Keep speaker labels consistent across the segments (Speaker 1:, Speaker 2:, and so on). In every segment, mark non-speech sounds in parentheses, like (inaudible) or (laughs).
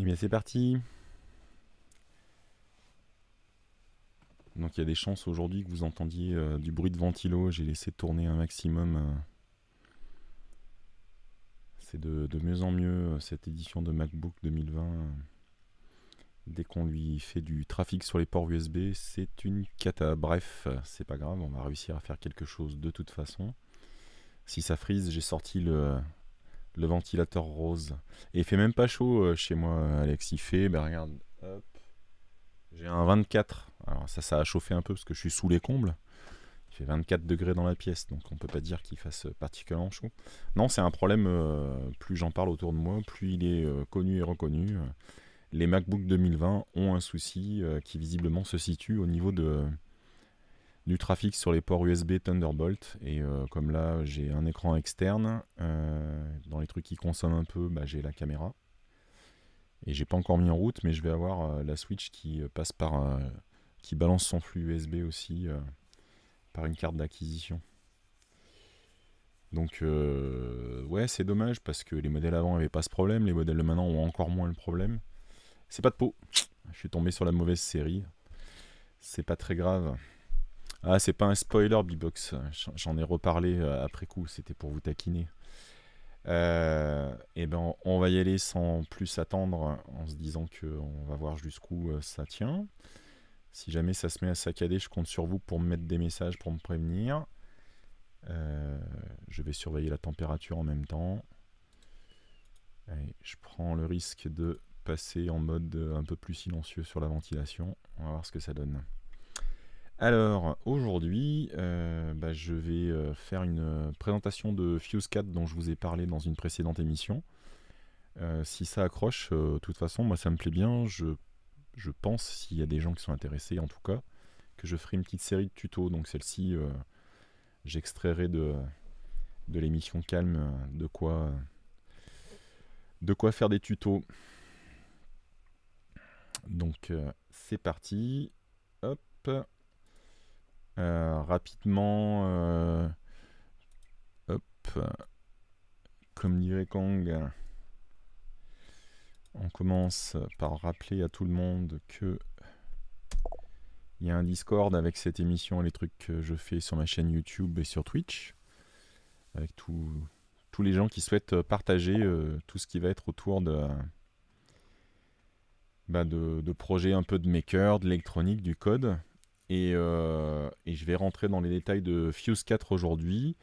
Speaker 1: Eh bien c'est parti Donc il y a des chances aujourd'hui que vous entendiez euh, du bruit de ventilo, j'ai laissé tourner un maximum. Euh. C'est de, mieux en mieux euh, cette édition de MacBook 2020. Dès qu'on lui fait du trafic sur les ports USB, c'est une cata. Bref, c'est pas grave, on va réussir à faire quelque chose de toute façon. Si ça frise, j'ai sorti le, le ventilateur rose. Et il fait même pas chaud euh, chez moi, Alex. Il fait, ben regarde, hop, j'ai un 24. Alors ça, ça a chauffé un peu parce que je suis sous les combles. Il fait 24 degrés dans la pièce, donc on peut pas dire qu'il fasse particulièrement chaud. Non, c'est un problème. Euh, plus j'en parle autour de moi, plus il est euh, connu et reconnu. Les MacBook 2020 ont un souci qui visiblement se situe au niveau de du trafic sur les ports USB Thunderbolt. Et euh, comme là, j'ai un écran externe, euh, dans les trucs qui consomment un peu, bah, j'ai la caméra. Et j'ai pas encore mis en route, mais je vais avoir euh, la Switch qui passe par. qui balance son flux USB aussi par une carte d'acquisition. Donc, ouais, c'est dommage parce que les modèles avant n'avaient pas ce problème, les modèles de maintenant ont encore moins le problème. C'est pas de peau. Je suis tombé sur la mauvaise série. C'est pas très grave. Ah, c'est pas un spoiler, Bebox. J'en ai reparlé euh, après coup, c'était pour vous taquiner. Euh, et ben, on va y aller sans plus attendre, en se disant qu'on va voir jusqu'où euh, ça tient. Si jamais ça se met à saccader, je compte sur vous pour me mettre des messages, pour me prévenir. je vais surveiller la température en même temps. Allez, je prends le risque de passer en mode un peu plus silencieux sur la ventilation. On va voir ce que ça donne. Alors aujourd'hui, euh, bah, je vais euh, faire une euh, présentation de 4 dont je vous ai parlé dans une précédente émission. si ça accroche, de toute façon, moi ça me plaît bien. Je, pense, s'il y a des gens qui sont intéressés en tout cas, que je ferai une petite série de tutos. Donc celle-ci, j'extrairai de, de l'émission Calme de quoi, de quoi faire des tutos. Donc c'est parti. Hop. Euh, rapidement, euh, comme dirait Kong, on commence par rappeler à tout le monde que il y a un Discord avec cette émission et les trucs que je fais sur ma chaîne YouTube et sur Twitch, avec tous les gens qui souhaitent partager euh, tout ce qui va être autour de, bah, de projets un peu de maker, de l'électronique, du code. Euh, et, je vais rentrer dans les détails de Fuse 4 aujourd'hui.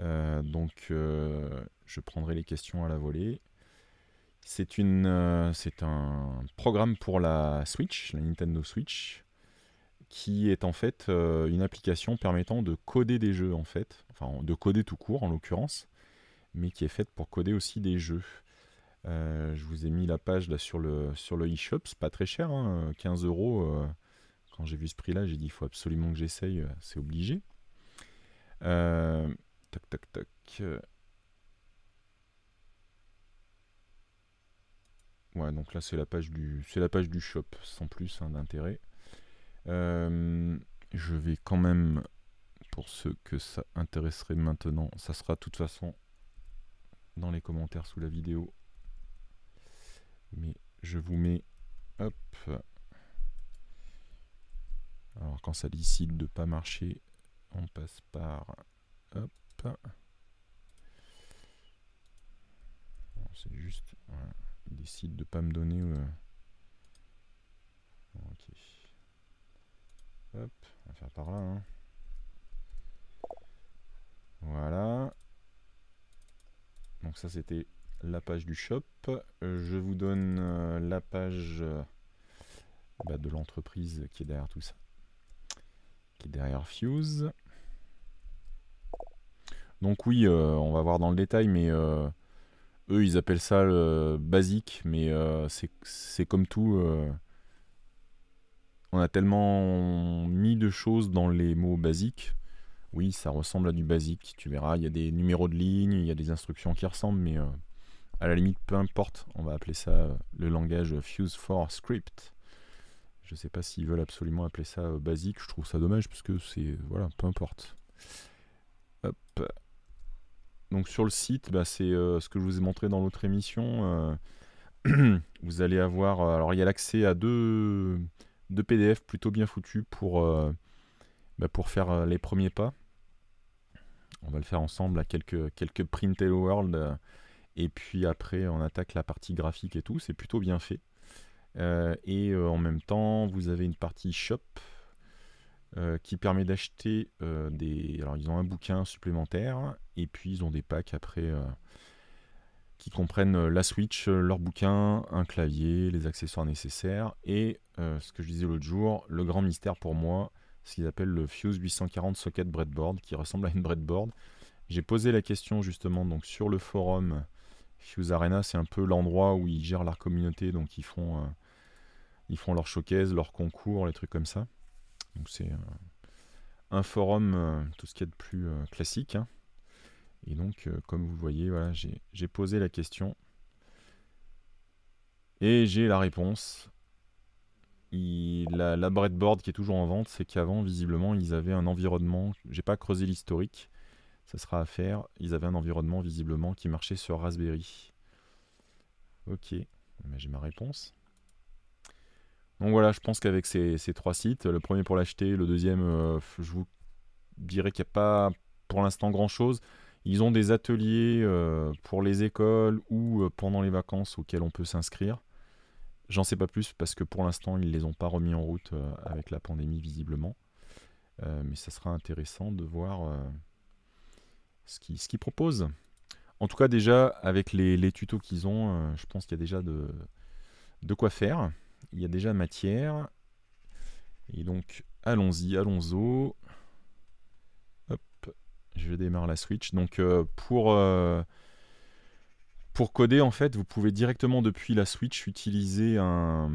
Speaker 1: Euh, donc euh, je prendrai les questions à la volée. C'est un programme pour la Switch, la Nintendo Switch, qui est en fait une application permettant de coder des jeux en fait, enfin de coder tout court en l'occurrence, mais qui est faite pour coder aussi des jeux. je vous ai mis la page là sur le sur le eShop, c'est pas très cher, 15 hein, euros quand j'ai vu ce prix-là, j'ai dit il faut absolument que j'essaye, euh, c'est obligé. Euh, tac, tac, tac. Voilà, euh. Ouais, donc là, c'est la, page du, la page du shop, sans plus hein, d'intérêt. je vais quand même, pour ceux que ça intéresserait maintenant, ça sera de toute façon dans les commentaires sous la vidéo. Mais je vous mets, hop, alors quand ça décide de pas marcher, on passe par... Hop. C'est juste... Il décide de pas me donner... Euh. ok. Hop. On va faire par là. Hein. Voilà. Donc ça c'était la page du shop. Je vous donne euh, la page euh, bah, de l'entreprise qui est derrière tout ça derrière Fuse. Donc oui, euh, on va voir dans le détail, mais euh, eux, ils appellent ça le basique, mais euh, c'est comme tout. on a tellement mis de choses dans les mots basiques. Oui, ça ressemble à du basique, tu verras. Il y a des numéros de ligne, il y a des instructions qui ressemblent, mais à la limite, peu importe. On va appeler ça le langage Fuse for Script. Je ne sais pas s'ils veulent absolument appeler ça euh, basique. Je trouve ça dommage parce que c'est... Euh, voilà, peu importe. Donc sur le site, bah, c'est euh, ce que je vous ai montré dans l'autre émission. (clears throat) vous allez avoir... Alors il y a l'accès à deux, deux PDF plutôt bien foutus pour, bah, pour faire les premiers pas. On va le faire ensemble à quelques, quelques Print World. et puis après, on attaque la partie graphique et tout. C'est plutôt bien fait. Euh, et euh, en même temps, vous avez une partie shop euh, qui permet d'acheter des. Alors, ils ont un bouquin supplémentaire et puis ils ont des packs après qui comprennent la Switch, leur bouquin, un clavier, les accessoires nécessaires et ce que je disais l'autre jour, le grand mystère pour moi, ce qu'ils appellent le Fuse 840 Socket Breadboard qui ressemble à une breadboard. J'ai posé la question justement donc sur le forum Fuse Arena, c'est un peu l'endroit où ils gèrent leur communauté, donc ils font ils font leur showcase, leur concours, les trucs comme ça. Donc c'est euh, un forum, euh, tout ce qui est de plus euh, classique. Hein. Et donc, comme vous voyez, voilà, j'ai posé la question. Et j'ai la réponse. la, la, breadboard qui est toujours en vente, c'est qu'avant, visiblement, ils avaient un environnement. J'ai pas creusé l'historique, ça sera à faire. Ils avaient un environnement, visiblement, qui marchait sur Raspberry. Ok, j'ai ma réponse. Donc voilà, je pense qu'avec ces, trois sites, le premier pour l'acheter, le deuxième, euh, je vous dirais qu'il n'y a pas pour l'instant grand chose. Ils ont des ateliers euh, pour les écoles ou euh, pendant les vacances auxquels on peut s'inscrire. J'en sais pas plus parce que pour l'instant ils ne les ont pas remis en route avec la pandémie visiblement. mais ça sera intéressant de voir ce qu'ils proposent. En tout cas déjà avec les, tutos qu'ils ont, je pense qu'il y a déjà de quoi faire il y a déjà matière. Et donc, allons-y, allons-y. Hop, je démarre la switch. Donc, euh, pour, euh, pour coder, en fait, vous pouvez directement depuis la switch utiliser un...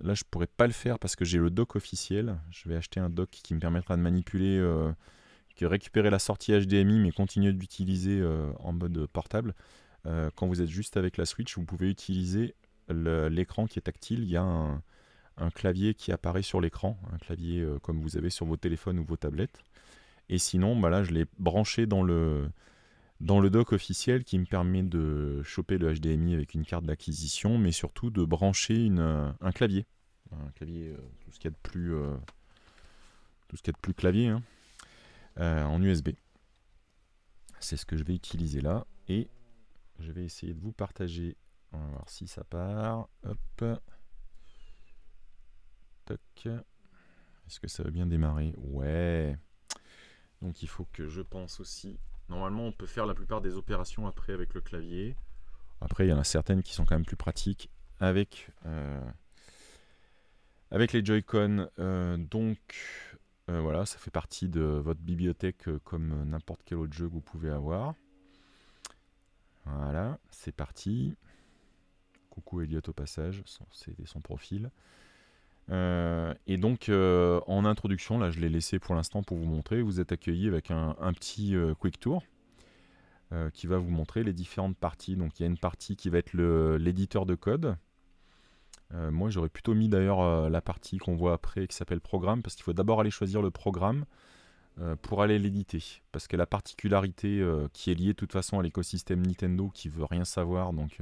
Speaker 1: Là, je pourrais pas le faire parce que j'ai le doc officiel. Je vais acheter un doc qui me permettra de manipuler, euh, de récupérer la sortie HDMI, mais continuer d'utiliser en mode portable. quand vous êtes juste avec la switch, vous pouvez utiliser l'écran qui est tactile, il y a un, clavier qui apparaît sur l'écran, un clavier euh, comme vous avez sur vos téléphones ou vos tablettes. Et sinon, bah je l'ai branché dans le, dans le dock officiel qui me permet de choper le HDMI avec une carte d'acquisition, mais surtout de brancher une, euh, un clavier. Un clavier, euh, tout ce qu'il y a de plus, tout ce qu'il y a de plus clavier, hein, en USB. C'est ce que je vais utiliser là. Et je vais essayer de vous partager on va voir si ça part. Hop. Toc. Est-ce que ça veut bien démarrer Ouais. Donc il faut que je pense aussi. Normalement, on peut faire la plupart des opérations après avec le clavier. Après, il y en a certaines qui sont quand même plus pratiques avec, euh, avec les Joy-Con. Euh, donc euh, voilà, ça fait partie de votre bibliothèque comme n'importe quel autre jeu que vous pouvez avoir. Voilà, c'est parti. Coucou Elliot au passage, c'est son profil. Euh, et donc euh, en introduction, là je l'ai laissé pour l'instant pour vous montrer, vous êtes accueilli avec un, petit euh, quick tour qui va vous montrer les différentes parties. Donc il y a une partie qui va être l'éditeur de code. moi j'aurais plutôt mis d'ailleurs la partie qu'on voit après qui s'appelle programme parce qu'il faut d'abord aller choisir le programme pour aller l'éditer. Parce que la particularité qui est liée de toute façon à l'écosystème Nintendo qui veut rien savoir donc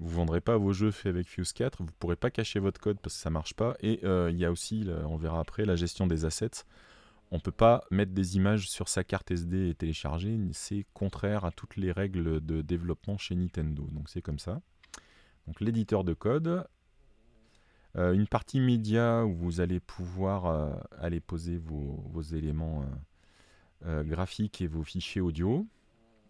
Speaker 1: vous vendrez pas vos jeux faits avec Fuse 4, vous pourrez pas cacher votre code parce que ça marche pas. Et euh, il y a aussi, on verra après, la gestion des assets. On peut pas mettre des images sur sa carte SD et télécharger, c'est contraire à toutes les règles de développement chez Nintendo. Donc c'est comme ça. Donc l'éditeur de code, euh, une partie média où vous allez pouvoir euh, aller poser vos éléments graphiques et vos fichiers audio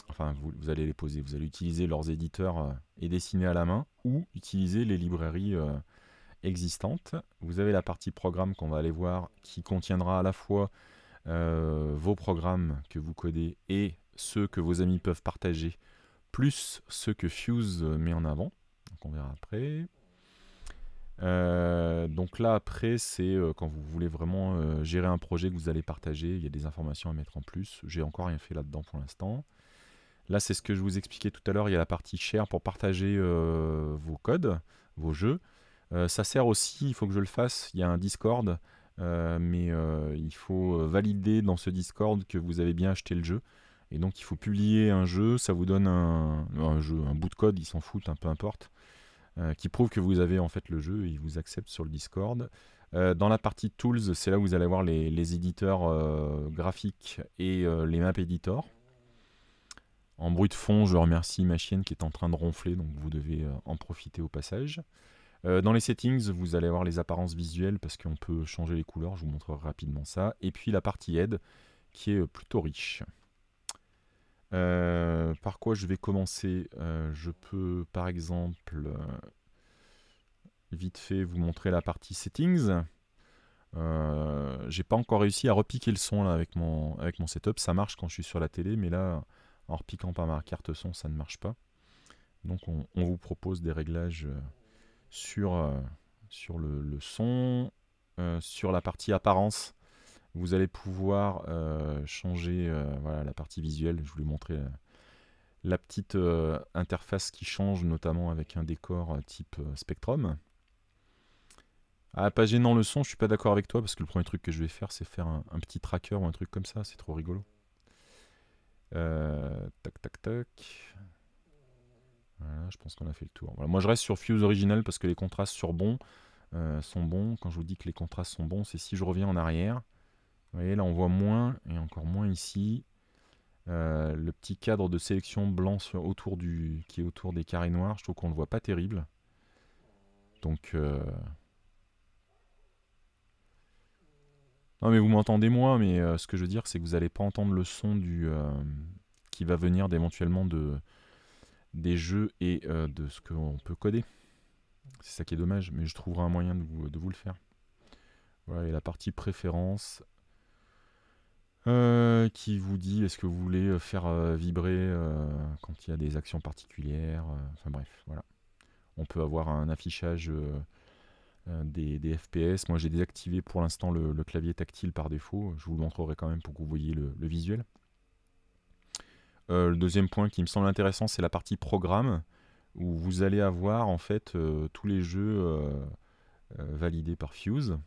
Speaker 1: enfin vous, allez les poser, vous allez utiliser leurs éditeurs euh, et dessiner à la main ou utiliser les librairies euh, existantes. Vous avez la partie programme qu'on va aller voir qui contiendra à la fois euh, vos programmes que vous codez et ceux que vos amis peuvent partager, plus ceux que Fuse met en avant. Donc on verra après. donc là après c'est quand vous voulez vraiment gérer un projet que vous allez partager, il y a des informations à mettre en plus. J'ai encore rien fait là-dedans pour l'instant. Là, c'est ce que je vous expliquais tout à l'heure. Il y a la partie share pour partager euh, vos codes, vos jeux. Euh, ça sert aussi, il faut que je le fasse. Il y a un Discord, euh, mais il faut valider dans ce Discord que vous avez bien acheté le jeu. Et donc, il faut publier un jeu. Ça vous donne un, jeu, un bout de code, ils s'en foutent, un hein, peu importe, qui prouve que vous avez en fait le jeu et ils vous acceptent sur le Discord. dans la partie Tools, c'est là où vous allez voir les, éditeurs graphiques et les map éditeurs. En bruit de fond, je remercie ma chienne qui est en train de ronfler, donc vous devez euh, en profiter au passage. Euh, dans les settings, vous allez avoir les apparences visuelles parce qu'on peut changer les couleurs, je vous montrerai rapidement ça. Et puis la partie aide qui est euh, plutôt riche. par quoi je vais commencer Je peux par exemple vite fait vous montrer la partie settings. J'ai pas encore réussi à repiquer le son là, avec, mon, avec mon setup, ça marche quand je suis sur la télé, mais là en repiquant par ma carte son, ça ne marche pas. Donc on, vous propose des réglages euh, sur, euh, sur le, son, euh, sur la partie apparence. Vous allez pouvoir changer la partie visuelle. Je vous montrer montré la petite interface qui change, notamment avec un décor type Spectrum. Ah, pas gênant le son, je suis pas d'accord avec toi, parce que le premier truc que je vais faire, c'est faire un, petit tracker ou un truc comme ça, c'est trop rigolo tac, tac, tac. je pense qu'on a fait le tour. Moi, je reste sur Fuse original parce que les contrastes sur bons euh, sont bons. Quand je vous dis que les contrastes sont bons, c'est si je reviens en arrière. Vous voyez, là, on voit moins et encore moins ici. Euh, le petit cadre de sélection blanc autour du, qui est autour des carrés noirs, je trouve qu'on ne le voit pas terrible. Donc, euh, Non, mais vous m'entendez moi, mais euh, ce que je veux dire, c'est que vous n'allez pas entendre le son du euh, qui va venir éventuellement de des jeux et euh, de ce qu'on peut coder. C'est ça qui est dommage, mais je trouverai un moyen de vous, de vous le faire. Voilà, et la partie préférence qui vous dit est-ce que vous voulez faire vibrer quand il y a des actions particulières. Enfin bref, voilà. On peut avoir un affichage euh, des, FPS. Moi, j'ai désactivé pour l'instant le, clavier tactile par défaut. Je vous le montrerai quand même pour que vous voyez le, visuel. Euh, le deuxième point qui me semble intéressant, c'est la partie programme, où vous allez avoir en fait euh, tous les jeux validés par Fuse.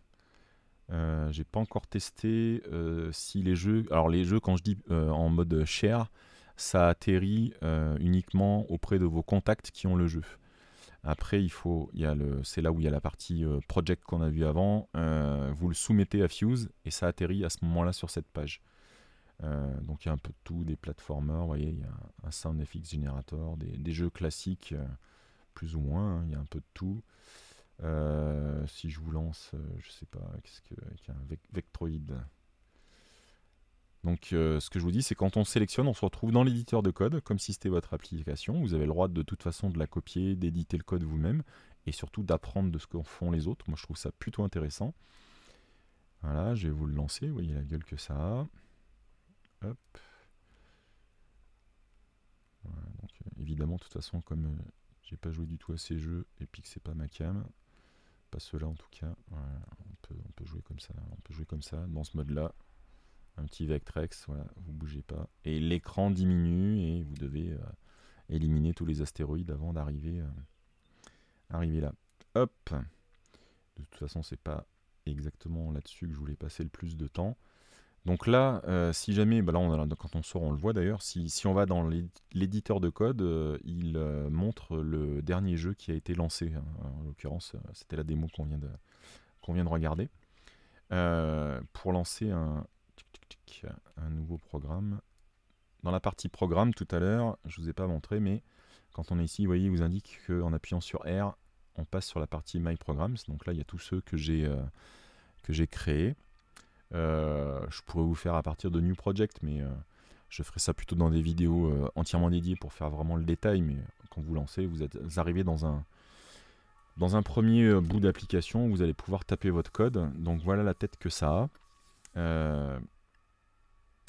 Speaker 1: j'ai pas encore testé si les jeux. Alors les jeux, quand je dis en mode share, ça atterrit uniquement auprès de vos contacts qui ont le jeu. Après, il faut, il y a le, c'est là où il y a la partie euh, project qu'on a vu avant. Euh, vous le soumettez à Fuse et ça atterrit à ce moment-là sur cette page. Euh, donc il y a un peu de tout, des platformers, vous voyez, il y a un, sound FX generator, des, jeux classiques, plus ou moins, hein, il y a un peu de tout. si je vous lance, je sais pas, qu'est-ce que, un Vectroid donc euh, ce que je vous dis, c'est quand on sélectionne, on se retrouve dans l'éditeur de code, comme si c'était votre application. Vous avez le droit de, toute façon de la copier, d'éditer le code vous-même, et surtout d'apprendre de ce qu'en font les autres. Moi, je trouve ça plutôt intéressant. Voilà, je vais vous le lancer. Vous voyez la gueule que ça a. Hop. donc, euh, évidemment, de toute façon, comme euh, j'ai pas joué du tout à ces jeux, et puis que c'est pas ma cam, pas cela en tout cas, on, peut, on peut jouer comme ça, on peut jouer comme ça, dans ce mode-là, un petit Vectrex, voilà, vous bougez pas. Et l'écran diminue et vous devez euh, éliminer tous les astéroïdes avant d'arriver euh, arriver là. Hop De toute façon, c'est pas exactement là-dessus que je voulais passer le plus de temps. Donc là, euh, si jamais, bah là quand on sort, on le voit d'ailleurs, si, on va dans l'éditeur de code, il montre le dernier jeu qui a été lancé. Hein. en l'occurrence, c'était la démo qu'on vient, vient, de regarder. pour lancer un, un nouveau programme. Dans la partie programme tout à l'heure, je ne vous ai pas montré, mais quand on est ici, vous voyez, il vous indique qu'en appuyant sur R, on passe sur la partie My Programs. Donc là, il y a tous ceux que j'ai euh, que j'ai créés. Euh, je pourrais vous faire à partir de New Project, mais euh, je ferai ça plutôt dans des vidéos entièrement dédiées pour faire vraiment le détail. Mais quand vous lancez, vous, êtes, arrivé dans un, dans un premier bout d'application, vous allez pouvoir taper votre code. Donc voilà la tête que ça a.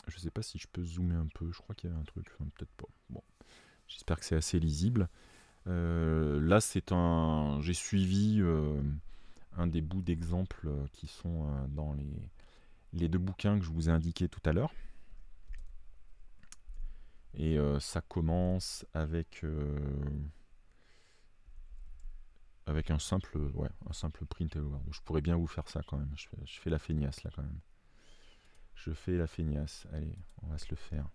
Speaker 1: Je sais pas si je peux zoomer un peu, je crois qu'il y avait un truc, peut-être pas. Bon, j'espère que c'est assez lisible. Euh, là, c'est un. J'ai suivi euh, un des bouts d'exemples euh, qui sont dans les, les deux bouquins que je vous ai indiqués tout à l'heure. Et ça commence avec avec un simple, ouais, un simple print. Je pourrais bien vous faire ça quand même. je fais la feignasse là quand même. Je fais la feignasse. Allez, on va se le faire.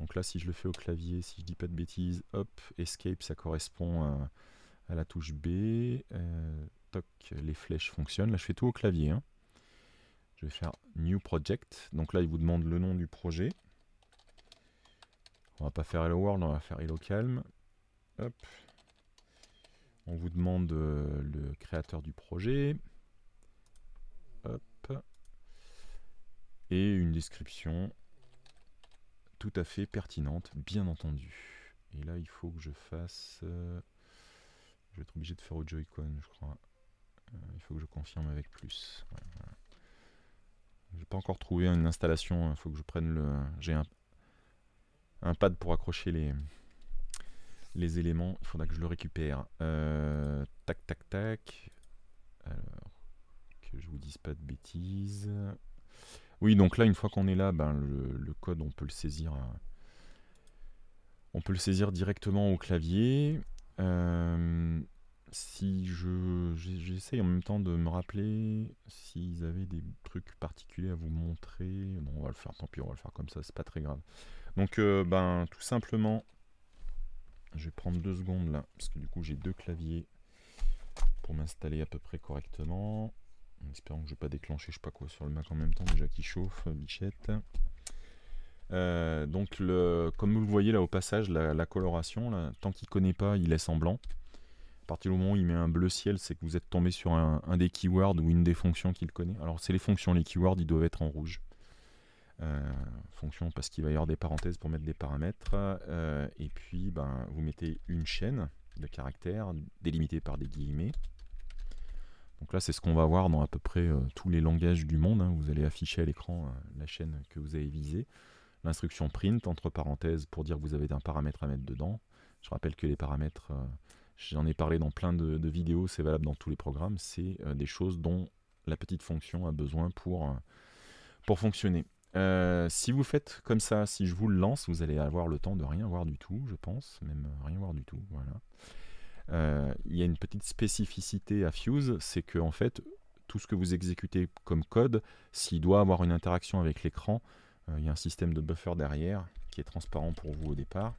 Speaker 1: Donc là, si je le fais au clavier, si je dis pas de bêtises, hop, escape, ça correspond à, la touche B. Euh, toc, les flèches fonctionnent. Là, je fais tout au clavier. Hein. Je vais faire New Project. Donc là, il vous demande le nom du projet. On va pas faire Hello World, on va faire Hello Calm. Hop. On vous demande euh, le créateur du projet. Hop et une description tout à fait pertinente, bien entendu. Et là, il faut que je fasse... Euh, je vais être obligé de faire au Joy-Con, je crois. Euh, il faut que je confirme avec plus. Je n'ai pas encore trouvé une installation, il hein, faut que je prenne le... J'ai un, pad pour accrocher les, les éléments, il faudra que je le récupère. Euh, tac, tac, tac. Alors, que je vous dise pas de bêtises. Oui, donc là, une fois qu'on est là, ben, le, code, on peut le saisir. Euh, on peut le saisir directement au clavier. Euh, si je j'essaye en même temps de me rappeler s'ils avaient des trucs particuliers à vous montrer. on va le faire. Tant pis, on va le faire comme ça. C'est pas très grave. Donc, euh, ben, tout simplement, je vais prendre deux secondes là, parce que du coup, j'ai deux claviers pour m'installer à peu près correctement. En espérant que je ne vais pas déclencher je sais pas quoi sur le Mac en même temps, déjà qui chauffe, euh, bichette. Euh, donc comme vous le voyez là au passage, la, coloration, tant qu'il ne connaît pas, il laisse en blanc. À partir du moment où il met un bleu ciel, c'est que vous êtes tombé sur un, des keywords ou une des fonctions qu'il connaît. Alors c'est les fonctions, les keywords, ils doivent être en rouge. Euh, fonction parce qu'il va y avoir des parenthèses pour mettre des paramètres. et puis ben, vous mettez une chaîne de caractères délimitée par des guillemets. Donc là, c'est ce qu'on va voir dans à peu près euh, tous les langages du monde. Hein. Vous allez afficher à l'écran euh, la chaîne que vous avez visée. L'instruction print, entre parenthèses, pour dire que vous avez un paramètre à mettre dedans. Je rappelle que les paramètres, euh, j'en ai parlé dans plein de, vidéos, c'est valable dans tous les programmes. C'est des choses dont la petite fonction a besoin pour, pour fonctionner. si vous faites comme ça, si je vous le lance, vous allez avoir le temps de rien voir du tout, je pense, même rien voir du tout, voilà. Euh, il y a une petite spécificité à Fuse, c'est que en fait, tout ce que vous exécutez comme code, s'il doit avoir une interaction avec l'écran, euh, il y a un système de buffer derrière qui est transparent pour vous au départ.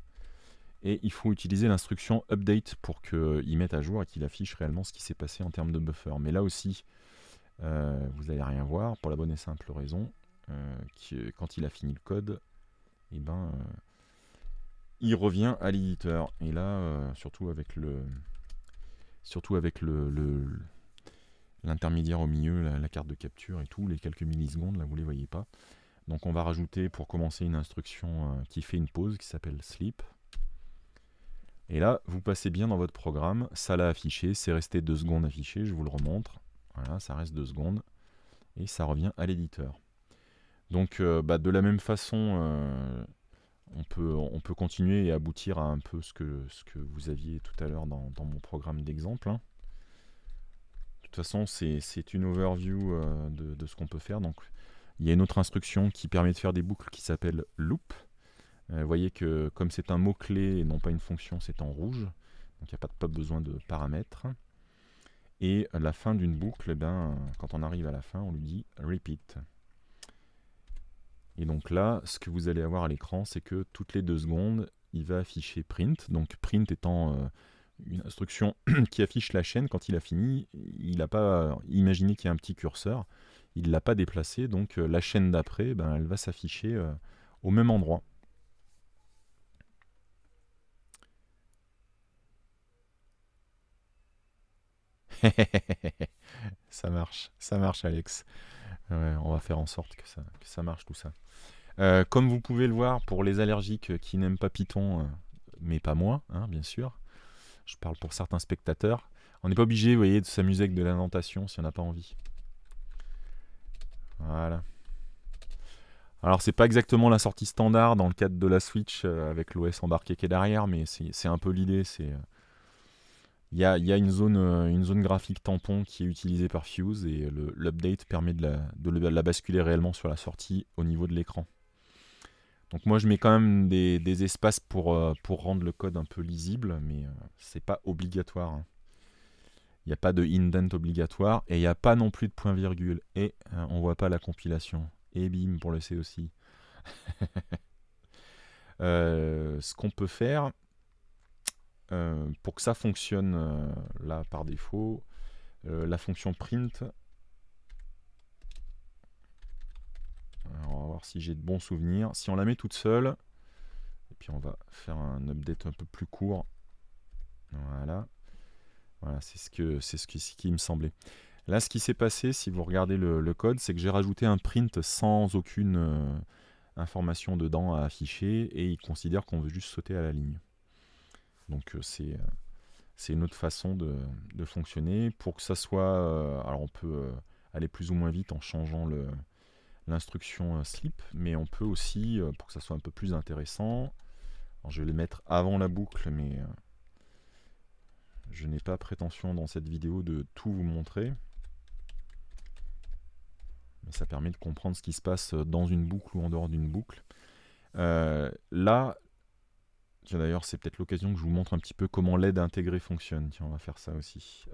Speaker 1: Et il faut utiliser l'instruction update pour qu'il mette à jour et qu'il affiche réellement ce qui s'est passé en termes de buffer. Mais là aussi, euh, vous n'allez rien voir pour la bonne et simple raison que quand il a fini le code, et eh ben, revient à l'éditeur. Et là, euh, surtout avec le, surtout avec le, l'intermédiaire au milieu, la, carte de capture et tout, les quelques millisecondes, là vous les voyez pas. Donc on va rajouter pour commencer une instruction euh, qui fait une pause qui s'appelle sleep. Et là, vous passez bien dans votre programme, ça l'a affiché, c'est resté deux secondes affiché, je vous le remontre. Voilà, ça reste deux secondes et ça revient à l'éditeur. Donc euh, bah, de la même façon, on peut, continuer et aboutir à un peu ce que, ce que vous aviez tout à l'heure dans, mon programme d'exemple. Hein. De toute façon, c'est une overview euh, de, ce qu'on peut faire. Donc, il y a une autre instruction qui permet de faire des boucles qui s'appelle loop. Euh, vous voyez que comme c'est un mot-clé et non pas une fonction, c'est en rouge. Donc, il n'y a pas, pas, besoin de paramètres. Et la fin d'une boucle, eh ben, quand on arrive à la fin, on lui dit repeat. Et donc là, ce que vous allez avoir à l'écran, c'est que toutes les deux secondes, il va afficher print. Donc print étant euh, une instruction (clears throat) qui affiche la chaîne. Quand il a fini, il n'a pas imaginé qu'il y a un petit curseur. Il ne l'a pas déplacé. Donc euh, la chaîne d'après, ben, elle va s'afficher euh, au même endroit. (laughs) ça marche, ça marche Alex on va faire en sorte que ça, marche tout ça. Euh, comme vous pouvez le voir, pour les allergiques euh, qui n'aiment pas Python, euh, mais pas moi, hein, bien sûr, je parle pour certains spectateurs, on n'est pas obligé, vous voyez, de s'amuser avec de l'indentation si on n'a pas envie. Voilà. Alors c'est pas exactement la sortie standard dans le cadre de la Switch avec l'OS embarqué qui est derrière, mais c'est un peu l'idée, c'est il y a, euh, une, zone, graphique tampon qui est utilisée par Fuse et l'update permet de la, basculer réellement sur la sortie au niveau de l'écran. Donc moi je mets quand même des, espaces euh, pour, rendre le code un peu lisible, mais ce euh, c'est pas obligatoire. Hein. Il n'y a pas de indent obligatoire et il n'y a pas non plus de point virgule. Et on on voit pas la compilation. Et bim pour le C aussi. (laughs) ce qu'on peut faire, euh, pour que ça fonctionne euh, là par défaut, euh, la fonction print. on va voir si j'ai de bons souvenirs. Si on la met toute seule, et puis on va faire un update un peu plus court. Voilà. Voilà, c'est ce, que, c'est ce, ce, qui me semblait. Là, ce qui s'est passé, si vous regardez le code, c'est que j'ai rajouté un print sans aucune information dedans à afficher et il considère qu'on veut juste sauter à la ligne. Donc euh, c'est euh, c'est une autre façon de, fonctionner. Pour que ça soit, euh, alors on peut aller plus ou moins vite en changeant le l'instruction slip, mais on peut aussi, pour que ça soit un peu plus intéressant, je vais le mettre avant la boucle, mais je n'ai pas prétention dans cette vidéo de tout vous montrer. Mais ça permet de comprendre ce qui se passe dans une boucle ou en dehors d'une boucle. là, Tiens, d'ailleurs, c'est peut-être l'occasion que je vous montre un petit peu comment l'aide intégrée fonctionne. Tiens, on va faire ça aussi.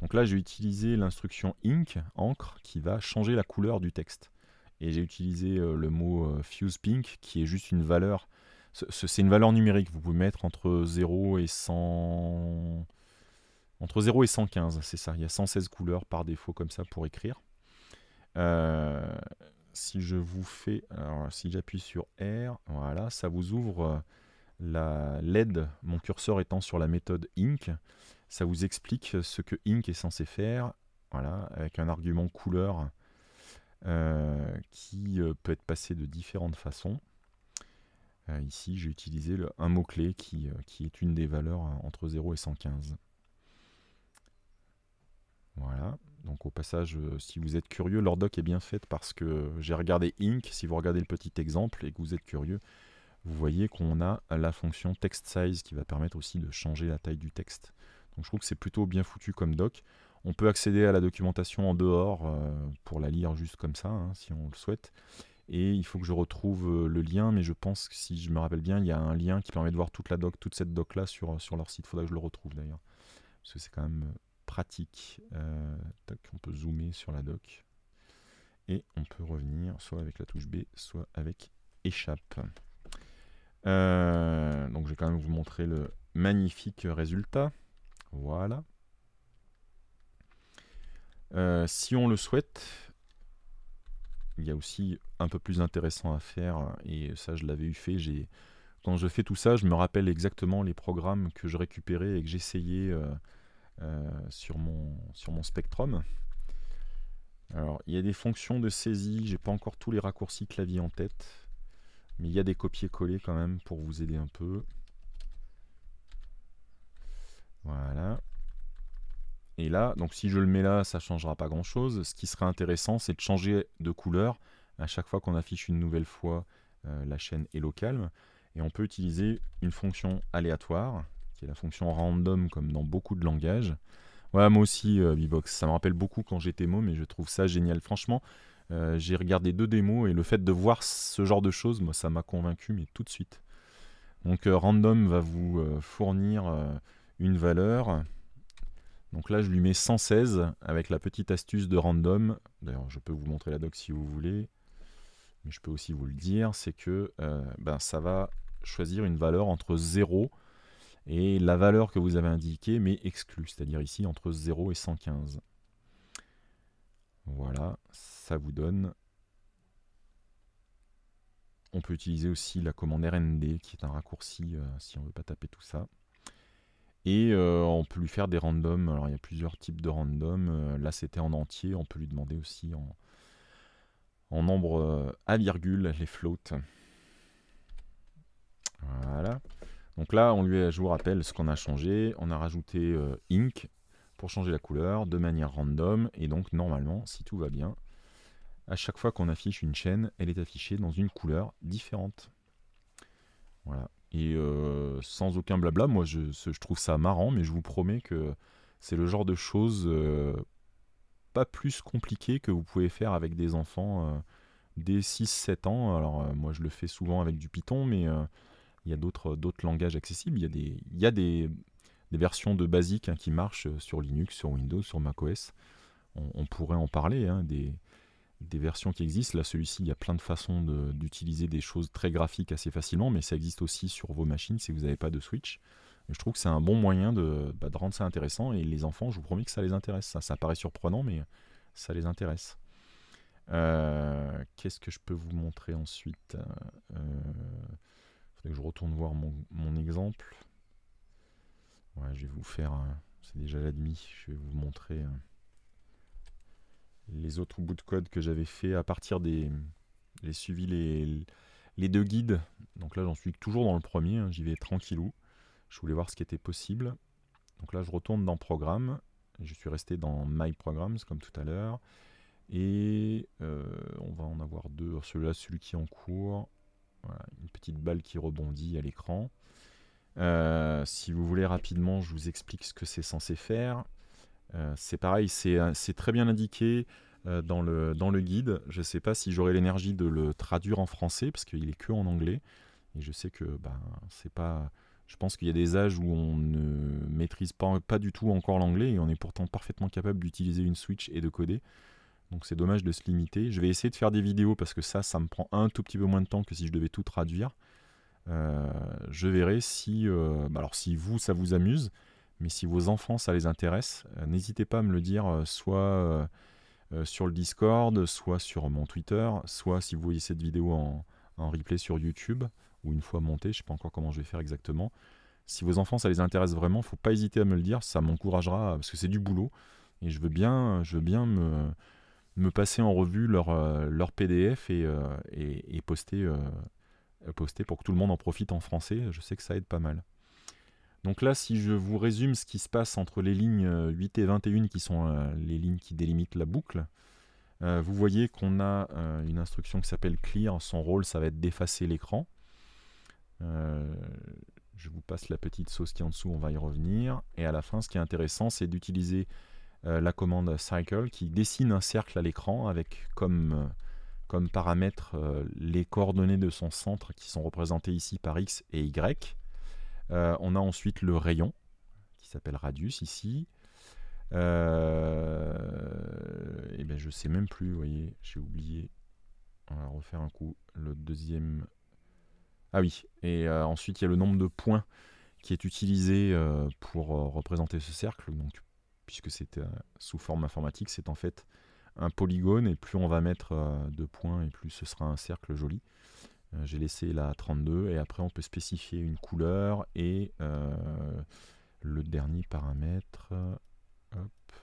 Speaker 1: Donc là, j'ai utilisé l'instruction ink, encre, qui va changer la couleur du texte. Et j'ai utilisé euh, le mot euh, fuse pink, qui est juste une valeur. C'est une valeur numérique. Vous pouvez mettre entre 0 et 100. Entre 0 et 115, c'est ça. Il y a 116 couleurs par défaut comme ça pour écrire. Euh, si je vous fais. Alors, si j'appuie sur R, voilà, ça vous ouvre la LED, mon curseur étant sur la méthode ink, ça vous explique ce que ink est censé faire, voilà, avec un argument couleur euh, qui euh, peut être passé de différentes façons. Euh, ici, j'ai utilisé le, un mot-clé qui, qui est une des valeurs entre 0 et 115. Voilà. Donc au passage, si vous êtes curieux, l'ordoc est bien faite parce que j'ai regardé ink. Si vous regardez le petit exemple et que vous êtes curieux, vous voyez qu'on a la fonction text size qui va permettre aussi de changer la taille du texte. Donc je trouve que c'est plutôt bien foutu comme doc. On peut accéder à la documentation en dehors euh, pour la lire juste comme ça, hein, si on le souhaite. Et il faut que je retrouve euh, le lien, mais je pense que si je me rappelle bien, il y a un lien qui permet de voir toute la doc, toute cette doc-là sur, euh, leur site. Il faudra que je le retrouve d'ailleurs. Parce que c'est quand même pratique. on peut zoomer sur la doc. Et on peut revenir soit avec la touche B, soit avec échappe. Euh, donc je vais quand même vous montrer le magnifique résultat. Voilà. Euh, si on le souhaite, il y a aussi un peu plus intéressant à faire, et ça je l'avais eu fait, Quand je fais tout ça, je me rappelle exactement les programmes que je récupérais et que j'essayais euh, sur, mon, sur mon Spectrum. Alors, il y a des fonctions de saisie, j'ai pas encore tous les raccourcis clavier en tête. Mais il y a des copier-coller quand même pour vous aider un peu. Voilà. Et là, donc si je le mets là, ça ne changera pas grand-chose. Ce qui serait intéressant, c'est de changer de couleur à chaque fois qu'on affiche une nouvelle fois euh, la chaîne Hello Calm. Et on peut utiliser une fonction aléatoire, qui est la fonction random comme dans beaucoup de langages. Ouais, moi aussi, euh, ça me rappelle beaucoup quand j'étais mot, mais je trouve ça génial. Franchement, euh, j'ai regardé deux démos et le fait de voir ce genre de choses, moi, ça m'a convaincu, mais tout de suite. Donc euh, random va vous euh, fournir une valeur. Donc là, je lui mets 116 avec la petite astuce de random. D'ailleurs, je peux vous montrer la doc si vous voulez. Mais je peux aussi vous le dire, c'est que ben, ça va choisir une valeur entre 0 et la valeur que vous avez indiquée, mais exclue, c'est-à-dire ici entre 0 et 115. Voilà, ça vous donne. On peut utiliser aussi la commande RND qui est un raccourci euh, si on veut pas taper tout ça. Et euh, on peut lui faire des randoms. Alors il y a plusieurs types de randoms. Euh, là c'était en entier. On peut lui demander aussi en, nombre à virgule les floats. Voilà. Donc là, on lui je vous rappelle ce qu'on a changé. On a rajouté inc pour changer la couleur de manière random. Et donc normalement, si tout va bien, à chaque fois qu'on affiche une chaîne, elle est affichée dans une couleur différente. Voilà. Et euh, sans aucun blabla, moi je, trouve ça marrant, mais je vous promets que c'est le genre de choses euh, pas plus compliqué que vous pouvez faire avec des enfants des euh, dès 6-7 ans. Alors moi je le fais souvent avec du Python, mais il y a d'autres langages accessibles. Il y des, il y a des des versions de basique hein, qui marchent euh, sur Linux, sur Windows, sur macOS. On, on pourrait en parler, hein, des, versions qui existent. Là, celui-ci, il y a plein de façons d'utiliser des choses très graphiques assez facilement, mais ça existe aussi sur vos machines si vous n'avez pas de Switch. je trouve que c'est un bon moyen bah, de, rendre ça intéressant, et les enfants, je vous promets que ça les intéresse. Ça, paraît surprenant, mais ça les intéresse. Euh, qu'est-ce que je peux vous montrer ensuite euh, faudrait que je retourne voir mon exemple je vais vous faire. Euh, c'est déjà la Je vais vous montrer euh, les autres bouts de code que j'avais fait à partir des. J'ai suivi les, deux guides. Donc là, j'en suis toujours dans le premier. Hein, j'y vais tranquillou. Je voulais voir ce qui était possible. Donc là, je retourne dans Programme. Je suis resté dans My Programs, comme tout à l'heure. Et euh, on va en avoir deux. Celui-là, celui qui est en cours. Voilà, une petite balle qui rebondit à l'écran. Euh, si vous voulez rapidement, je vous explique ce que c'est censé faire. Euh, c'est pareil, euh, c'est très bien indiqué dans, le, guide. Je ne sais pas si j'aurai l'énergie de le traduire en français, parce qu'il est que en anglais. Et je sais que ben, c'est pas... Je pense qu'il y a des âges où on ne maîtrise pas, pas du tout encore l'anglais, et on est pourtant parfaitement capable d'utiliser une Switch et de coder. Donc c'est dommage de se limiter. Je vais essayer de faire des vidéos parce que ça, ça me prend un tout petit peu moins de temps que si je devais tout traduire. Euh, je verrai si, euh, bah, alors si vous, ça vous amuse, mais si vos enfants, ça les intéresse, euh, n'hésitez pas à me le dire, soit sur le Discord, soit sur mon Twitter, soit si vous voyez cette vidéo en, replay sur YouTube, ou une fois montée, je ne sais pas encore comment je vais faire exactement. Si vos enfants, ça les intéresse vraiment, faut pas hésiter à me le dire, ça m'encouragera, parce que c'est du boulot, et je veux bien, je veux bien me, passer en revue leur, leur PDF et, et, et poster euh, poster pour que tout le monde en profite en français. Je sais que ça aide pas mal. Donc là, si je vous résume ce qui se passe entre les lignes 8 euh, et 21, qui sont euh, les lignes qui délimitent la boucle, vous voyez qu'on a une instruction qui s'appelle clear. Son rôle, ça va être d'effacer l'écran. je vous passe la petite sauce qui est en dessous, on va y revenir. Et à la fin, ce qui est intéressant, c'est d'utiliser la commande cycle qui dessine un cercle à l'écran avec comme comme paramètre euh, les coordonnées de son centre qui sont représentées ici par x et y. Euh, on a ensuite le rayon qui s'appelle radius ici. Euh, et ben je sais même plus, vous voyez, j'ai oublié. On va refaire un coup le deuxième. Ah oui, et ensuite il y a le nombre de points qui est utilisé pour représenter ce cercle. Donc, puisque c'est sous forme informatique, c'est en fait un polygone, et plus on va mettre euh, de points, et plus ce sera un cercle joli. Euh, j'ai laissé la 32, et après on peut spécifier une couleur, et euh, le dernier paramètre,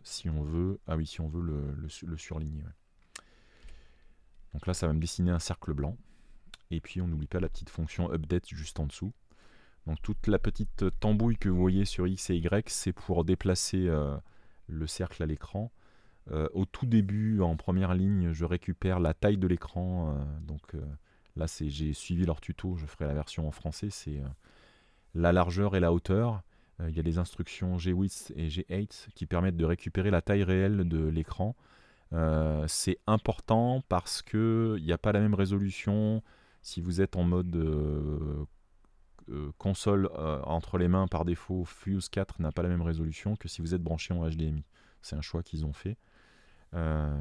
Speaker 1: si on veut, ah oui, si on veut le, surligner. Donc là, ça va me dessiner un cercle blanc. Et puis, on n'oublie pas la petite fonction update juste en dessous. Donc toute la petite tambouille que vous voyez sur X et Y, c'est pour déplacer le cercle à l'écran. Euh, au tout début, en première ligne, je récupère la taille de l'écran. Euh, donc euh, là, j'ai suivi leur tuto, je ferai la version en français. C'est la largeur et la hauteur. Il y a des instructions G8 et G8 qui permettent de récupérer la taille réelle de l'écran. c'est important parce qu'il n'y a pas la même résolution si vous êtes en mode console entre les mains par défaut, Fuse 4 n'a pas la même résolution que si vous êtes branché en HDMI. C'est un choix qu'ils ont fait. Euh,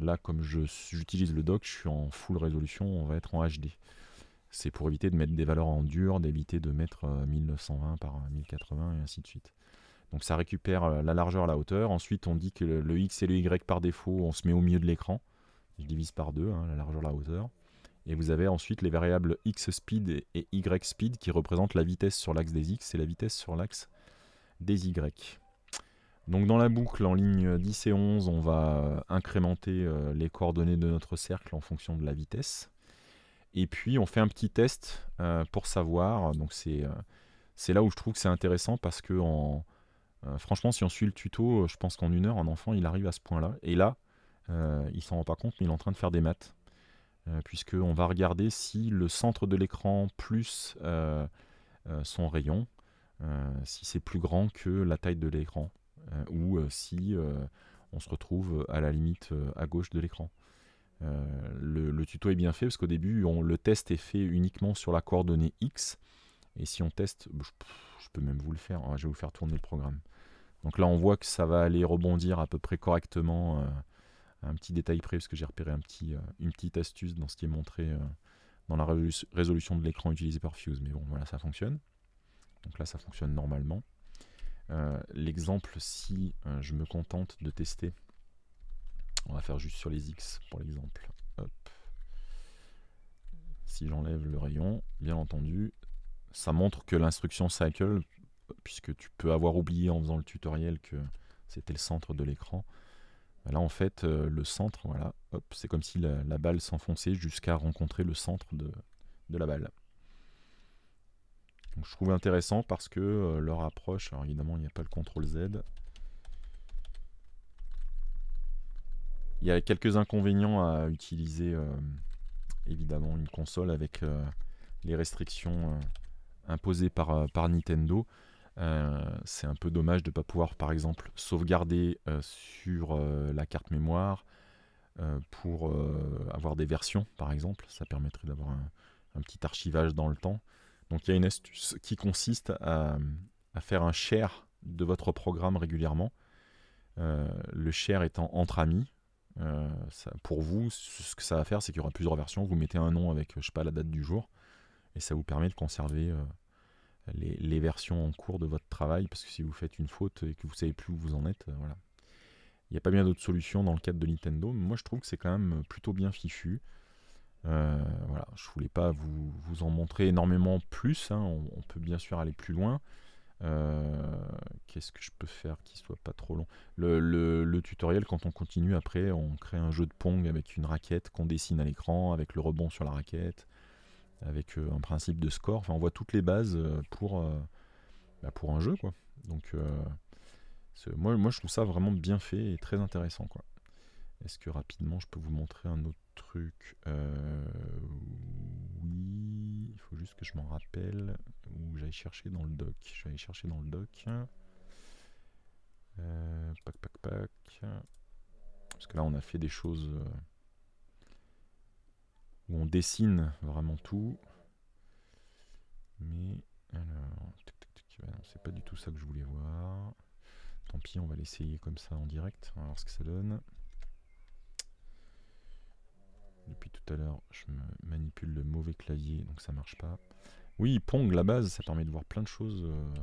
Speaker 1: là, comme j'utilise le doc, je suis en full résolution, on va être en HD. C'est pour éviter de mettre des valeurs en dur, d'éviter de mettre 1920 euh, par 1080 euh, et ainsi de suite. Donc ça récupère la largeur, la hauteur. Ensuite, on dit que le X et le Y par défaut, on se met au milieu de l'écran. Je divise par deux, hein, la largeur, la hauteur. Et vous avez ensuite les variables X speed et Y speed qui représentent la vitesse sur l'axe des X et la vitesse sur l'axe des Y. Donc dans la boucle, en ligne 10 et 11, on va incrémenter euh, les coordonnées de notre cercle en fonction de la vitesse. Et puis on fait un petit test euh, pour savoir, donc euh, c'est là où je trouve que c'est intéressant parce que en, franchement si on suit le tuto, je pense qu'en une heure un enfant il arrive à ce point-là. Et là, il s'en rend pas compte mais il est en train de faire des maths. Puisqu'on va regarder si le centre de l'écran plus son rayon, si c'est plus grand que la taille de l'écran. Euh, ou euh, si euh, on se retrouve à la limite à gauche de l'écran. Le, tuto est bien fait parce qu'au début, on, le test est fait uniquement sur la coordonnée X. Et si on teste, je, peux même vous le faire. Hein, je vais vous faire tourner le programme. Donc là, on voit que ça va aller rebondir à peu près correctement. un petit détail près, parce que j'ai repéré une petite astuce dans ce qui est montré dans la résolution de l'écran utilisé par Fuse. Mais bon, voilà, ça fonctionne. Donc là, ça fonctionne normalement. Euh, l'exemple, si euh, je me contente de tester, on va faire juste sur les X pour l'exemple. Si j'enlève le rayon, bien entendu, ça montre que l'instruction cycle, puisque tu peux avoir oublié en faisant le tutoriel que c'était le centre de l'écran, là en fait euh, le centre, voilà, c'est comme si la, balle s'enfonçait jusqu'à rencontrer le centre de la balle je trouve intéressant parce que euh, leur approche, alors évidemment il n'y a pas le ctrl Z. Il y a quelques inconvénients à utiliser euh, évidemment une console avec euh, les restrictions imposées par, Nintendo. c'est un peu dommage de ne pas pouvoir par exemple sauvegarder sur la carte mémoire pour avoir des versions par exemple. Ça permettrait d'avoir un petit archivage dans le temps. Donc il y a une astuce qui consiste à, faire un share de votre programme régulièrement. Euh, le share étant entre amis, euh, pour vous, ce que ça va faire, c'est qu'il y aura plusieurs versions. Vous mettez un nom avec, je sais pas, la date du jour, et ça vous permet de conserver euh, les, versions en cours de votre travail, parce que si vous faites une faute et que vous savez plus où vous en êtes, voilà. Il n'y a pas bien d'autres solutions dans le cadre de Nintendo, moi je trouve que c'est quand même plutôt bien fichu. Euh, voilà, je voulais pas vous, vous en montrer énormément plus. Hein. on, peut bien sûr aller plus loin. Euh, qu'est-ce que je peux faire qui soit pas trop long le, tutoriel, quand on continue après, on crée un jeu de pong avec une raquette qu'on dessine à l'écran, avec le rebond sur la raquette, avec euh, un principe de score. Enfin, on voit toutes les bases euh, pour, bah, pour un jeu, quoi. Donc, moi, moi, je trouve ça vraiment bien fait et très intéressant, quoi. Est-ce que rapidement je peux vous montrer un autre truc euh, Oui, il faut juste que je m'en rappelle où j'allais chercher dans le doc. Je vais chercher dans le doc. Euh, pac pac pac. Parce que là on a fait des choses euh, où on dessine vraiment tout. Mais alors, c'est pas du tout ça que je voulais voir. Tant pis, on va l'essayer comme ça en direct, on va voir ce que ça donne. Depuis tout à l'heure, je me manipule le mauvais clavier, donc ça marche pas. Oui, Pong, la base, ça permet de voir plein de choses. Euh,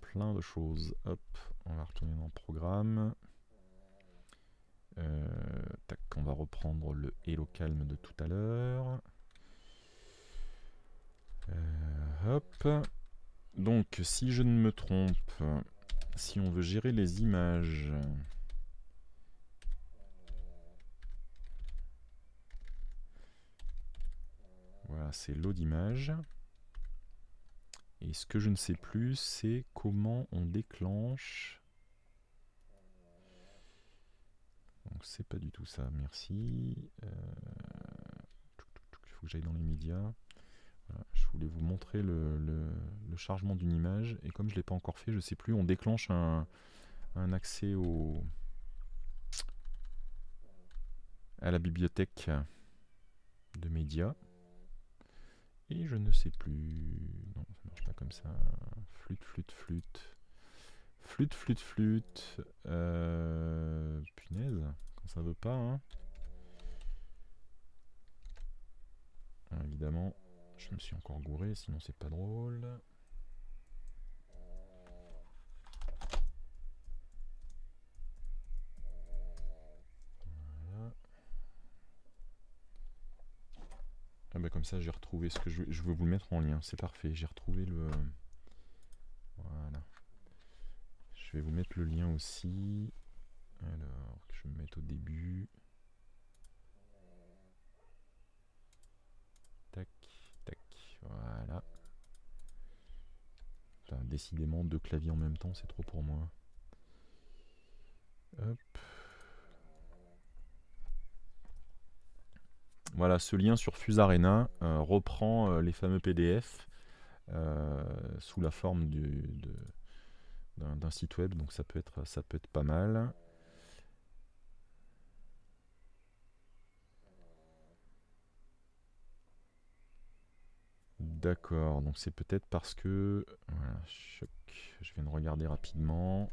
Speaker 1: plein de choses. Hop, on va retourner dans programme. Euh, tac, on va reprendre le Hello Calm de tout à l'heure. Euh, hop. Donc, si je ne me trompe, si on veut gérer les images, Voilà, c'est l'eau d'image. Et ce que je ne sais plus, c'est comment on déclenche... Donc c'est pas du tout ça, merci. Euh, il faut que j'aille dans les médias. je voulais vous montrer le, chargement d'une image. Et comme je ne l'ai pas encore fait, je ne sais plus, on déclenche un, accès à la bibliothèque de médias je ne sais plus. Non, ça marche pas comme ça. Flûte, flûte, flûte. Flûte, flûte, flûte. Euh, punaise, quand ça veut pas. Hein. Ah, évidemment, je me suis encore gouré, sinon c'est pas drôle. ça j'ai retrouvé ce que je, veux vous mettre en lien. C'est parfait, j'ai retrouvé le... Voilà. Je vais vous mettre le lien aussi. Alors, je me mette au début. Tac, tac, voilà. décidément, deux claviers en même temps, c'est trop pour moi. Voilà, ce lien sur Fusarena euh, reprend euh, les fameux PDF euh, sous la forme d'un, site web, donc ça peut être, ça peut être pas mal. D'accord, donc c'est peut-être parce que... Voilà, choc. Je viens de regarder rapidement.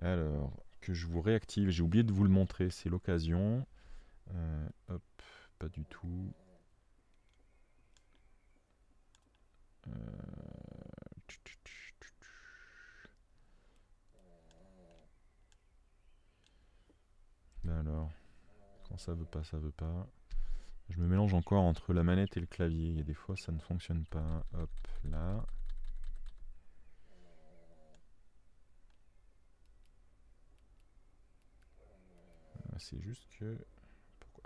Speaker 1: Alors, que je vous réactive. J'ai oublié de vous le montrer, c'est l'occasion. Euh, hop, pas du tout. Euh, ben alors, quand ça veut pas, ça veut pas. Je me mélange encore entre la manette et le clavier. Il y des fois, ça ne fonctionne pas. Hop, là. Euh, c'est juste que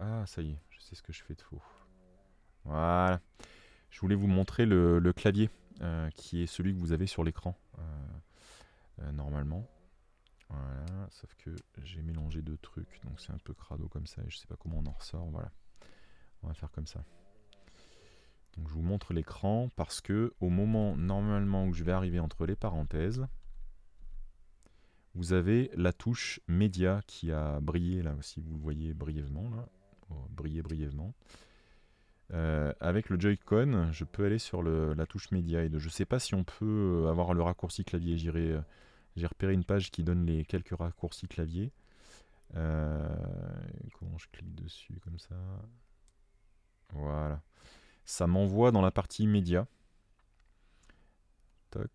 Speaker 1: ah, ça y est, je sais ce que je fais de faux. Voilà. Je voulais vous montrer le, clavier, euh, qui est celui que vous avez sur l'écran, euh, euh, normalement. Voilà, sauf que j'ai mélangé deux trucs, donc c'est un peu crado comme ça, et je sais pas comment on en ressort, voilà. On va faire comme ça. Donc je vous montre l'écran parce que au moment normalement où je vais arriver entre les parenthèses, vous avez la touche média qui a brillé là aussi, vous le voyez brièvement là, briller brièvement. Euh, avec le Joy-Con, je peux aller sur la touche Media Aid. Je sais pas si on peut euh, avoir le raccourci clavier. J'irai, euh, j'ai repéré une page qui donne les quelques raccourcis clavier. comment je clique dessus comme ça Voilà. Ça m'envoie dans la partie média. Toc.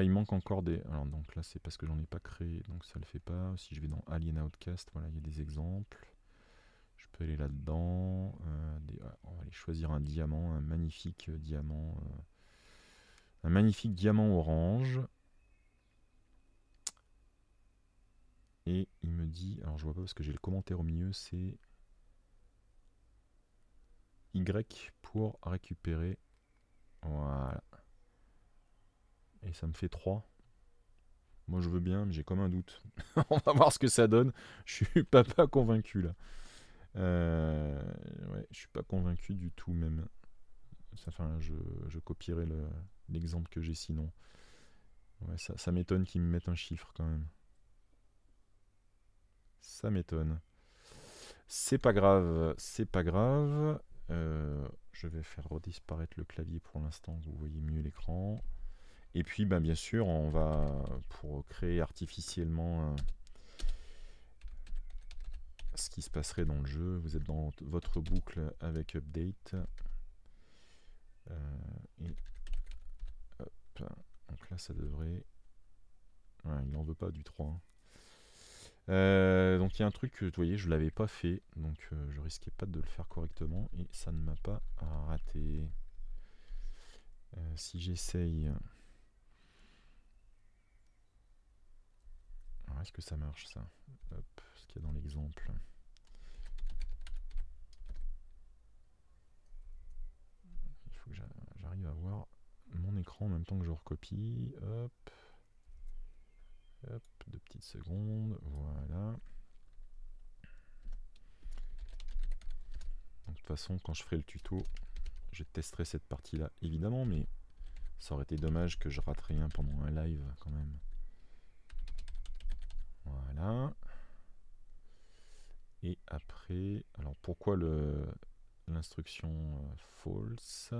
Speaker 1: il manque encore des... Alors donc là, c'est parce que j'en ai pas créé, donc ça le fait pas. Si je vais dans Alien Outcast, voilà, il y a des exemples. Je peux aller là-dedans. Euh, ah, on va aller choisir un diamant, un magnifique euh, diamant... Euh, un magnifique diamant orange. Et il me dit... Alors je vois pas parce que j'ai le commentaire au milieu, c'est... Y pour récupérer. Voilà. Et ça me fait 3. Moi, je veux bien, mais j'ai comme un doute. (laughs) On va voir ce que ça donne. Je suis pas, pas convaincu, là. Euh, ouais, je suis pas convaincu du tout, même. Enfin, je, je copierai l'exemple que j'ai sinon. Ouais, ça, m'étonne qu'ils me mettent un chiffre, quand même. Ça m'étonne. C'est pas grave, c'est pas grave. Euh, je vais faire redisparaître le clavier pour l'instant, vous voyez mieux l'écran. Et puis, bah, bien sûr, on va, pour créer artificiellement euh, ce qui se passerait dans le jeu, vous êtes dans votre boucle avec update. Euh, donc là, ça devrait... il n'en veut pas du 3. Hein. Euh, donc il y a un truc que vous voyez, je l'avais pas fait, donc je risquais pas de le faire correctement et ça ne m'a pas raté. si j'essaye est-ce que ça marche ça Hop, ce qu'il y a dans l'exemple. Il faut que j'arrive à voir mon écran en même temps que je recopie. Hop. deux petites secondes. Voilà. de toute façon, quand je ferai le tuto, je testerai cette partie-là, évidemment, mais ça aurait été dommage que je rate rien pendant un live quand même. Voilà. Et après, alors pourquoi l'instruction euh, false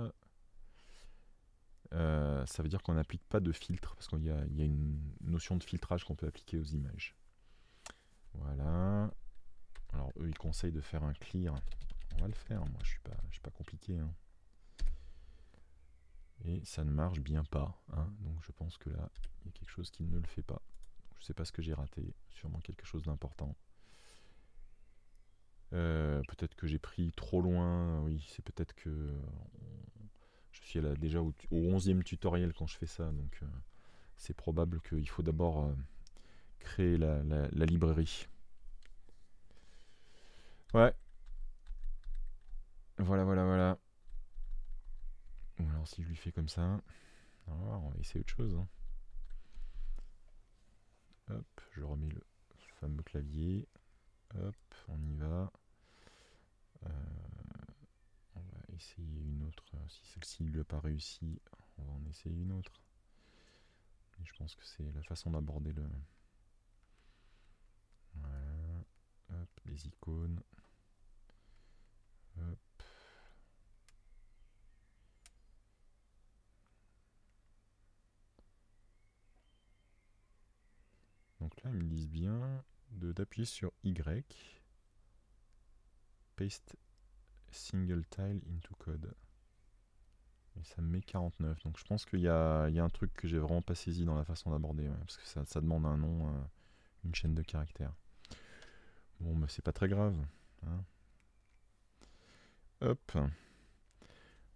Speaker 1: euh, ça veut dire qu'on n'applique pas de filtre, parce qu'il y, a une notion de filtrage qu'on peut appliquer aux images. Voilà. Alors eux, ils conseillent de faire un clear. On va le faire, moi je suis pas, je suis pas compliqué. Hein. Et ça ne marche bien pas. Hein. Donc je pense que là, il y a quelque chose qui ne le fait pas. Je sais pas ce que j'ai raté, sûrement quelque chose d'important. Euh, peut-être que j'ai pris trop loin, oui, c'est peut-être que euh, je suis là déjà au, 11e tutoriel quand je fais ça, donc euh, c'est probable qu'il faut d'abord créer la, librairie. Ouais. Voilà, voilà, voilà. alors si je lui fais comme ça, on va essayer autre chose. Hein je remets le fameux clavier. Hop, on y va. Euh, on va essayer une autre. Euh, si celle-ci ne l'a pas réussi, on va en essayer une autre. je pense que c'est la façon d'aborder le. Voilà. Hop, les icônes. Hop. ils me disent bien d'appuyer sur Y, paste single tile into code. Et ça me met 49, donc je pense qu'il y, a un truc que j'ai vraiment pas saisi dans la façon d'aborder, parce que ça, demande un nom, euh, une chaîne de caractères. Bon, mais bah, c'est pas très grave. Hein. Hop.